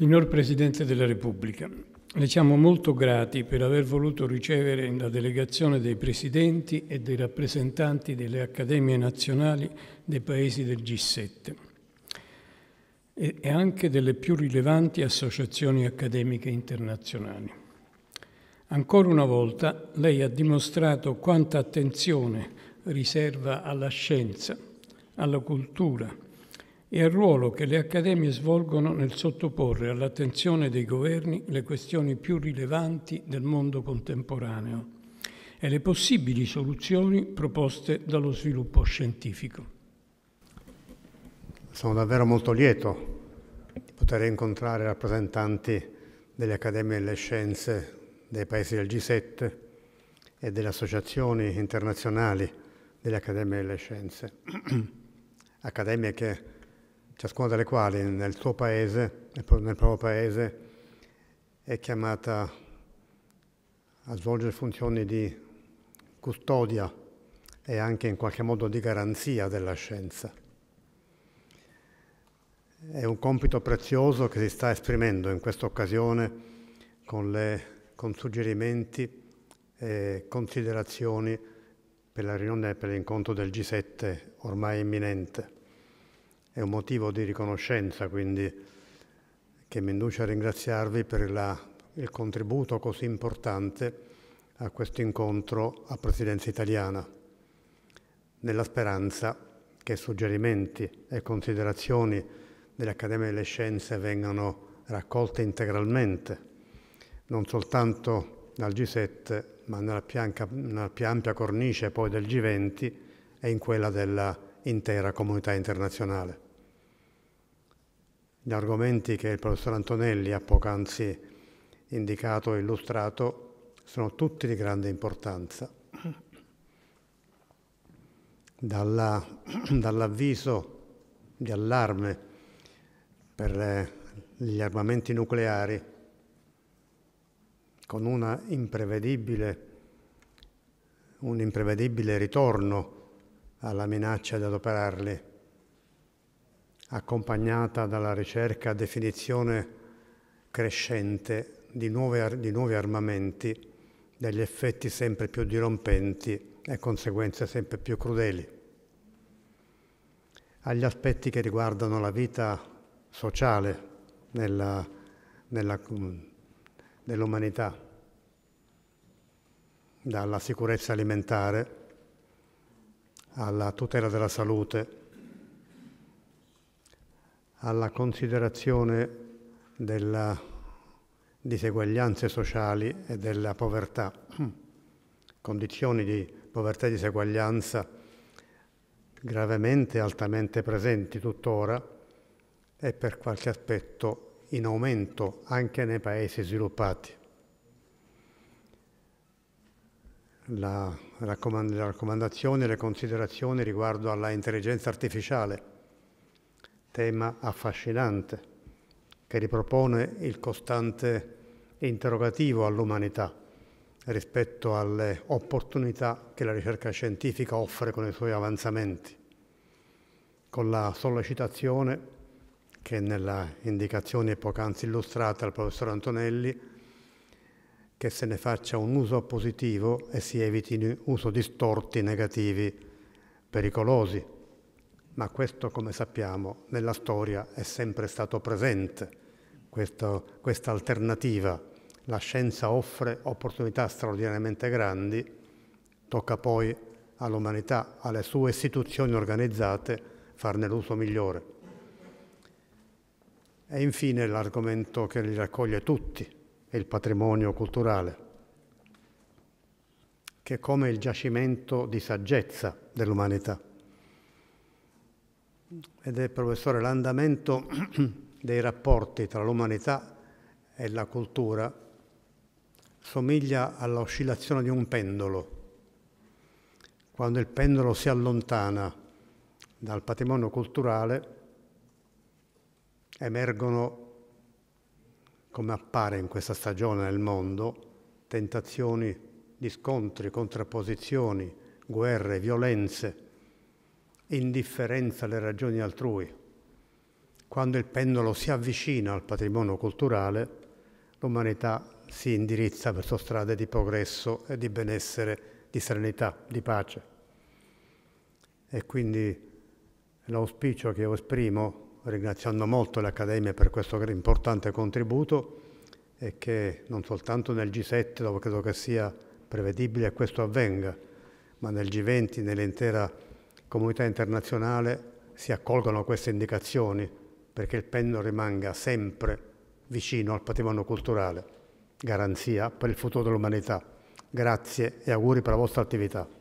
Signor Presidente della Repubblica, le siamo molto grati per aver voluto ricevere la delegazione dei presidenti e dei rappresentanti delle accademie nazionali dei paesi del G7 e anche delle più rilevanti associazioni accademiche internazionali. Ancora una volta lei ha dimostrato quanta attenzione riserva alla scienza, alla cultura, e al ruolo che le accademie svolgono nel sottoporre all'attenzione dei governi le questioni più rilevanti del mondo contemporaneo e le possibili soluzioni proposte dallo sviluppo scientifico. Sono davvero molto lieto di poter incontrare rappresentanti delle Accademie delle Scienze dei paesi del G7 e delle associazioni internazionali delle Accademie delle Scienze, accademie che ciascuna delle quali nel suo paese, nel proprio paese, è chiamata a svolgere funzioni di custodia e anche in qualche modo di garanzia della scienza. È un compito prezioso che si sta esprimendo in questa occasione con, le, con suggerimenti e considerazioni per la riunione e per l'incontro del G7 ormai imminente. È un motivo di riconoscenza, quindi, che mi induce a ringraziarvi per la, il contributo così importante a questo incontro a Presidenza italiana, nella speranza che suggerimenti e considerazioni dell'Accademia delle Scienze vengano raccolte integralmente, non soltanto dal G7, ma nella più, ampia, nella più ampia cornice poi del G20 e in quella della intera comunità internazionale. Gli argomenti che il professor Antonelli ha poc'anzi indicato e illustrato sono tutti di grande importanza. dall'avviso di allarme per eh, gli armamenti nucleari con imprevedibile, un imprevedibile ritorno alla minaccia di adoperarli, accompagnata dalla ricerca a definizione crescente di nuovi, di nuovi armamenti, degli effetti sempre più dirompenti e conseguenze sempre più crudeli. Agli aspetti che riguardano la vita sociale nella, nella, dell'umanità, mm, dalla sicurezza alimentare alla tutela della salute, alla considerazione delle diseguaglianze sociali e della povertà, condizioni di povertà e diseguaglianza gravemente e altamente presenti tuttora e per qualche aspetto in aumento anche nei paesi sviluppati. la, raccomand- la raccomandazione e le considerazioni riguardo alla intelligenza artificiale, tema affascinante che ripropone il costante interrogativo all'umanità rispetto alle opportunità che la ricerca scientifica offre con i suoi avanzamenti, con la sollecitazione che nella indicazione poc'anzi illustrata al professor Antonelli che se ne faccia un uso positivo e si evitino uso distorti, negativi, pericolosi. Ma questo, come sappiamo, nella storia è sempre stato presente, questo, questa alternativa. La scienza offre opportunità straordinariamente grandi, tocca poi all'umanità, alle sue istituzioni organizzate, farne l'uso migliore. E infine l'argomento che li raccoglie tutti, e il patrimonio culturale, che è come il giacimento di saggezza dell'umanità. Ed è, professore, l'andamento dei rapporti tra l'umanità e la cultura somiglia all'oscillazione di un pendolo. Quando il pendolo si allontana dal patrimonio culturale, emergono come appare in questa stagione nel mondo, tentazioni di scontri, contrapposizioni, guerre, violenze, indifferenza alle ragioni altrui. Quando il pendolo si avvicina al patrimonio culturale, l'umanità si indirizza verso strade di progresso e di benessere, di serenità, di pace. E quindi l'auspicio che io esprimo ringraziando molto l'Accademia per questo importante contributo e che non soltanto nel G7, dove credo che sia prevedibile che questo avvenga, ma nel G20, nell'intera comunità internazionale, si accolgano queste indicazioni perché il penno rimanga sempre vicino al patrimonio culturale, garanzia per il futuro dell'umanità. Grazie e auguri per la vostra attività.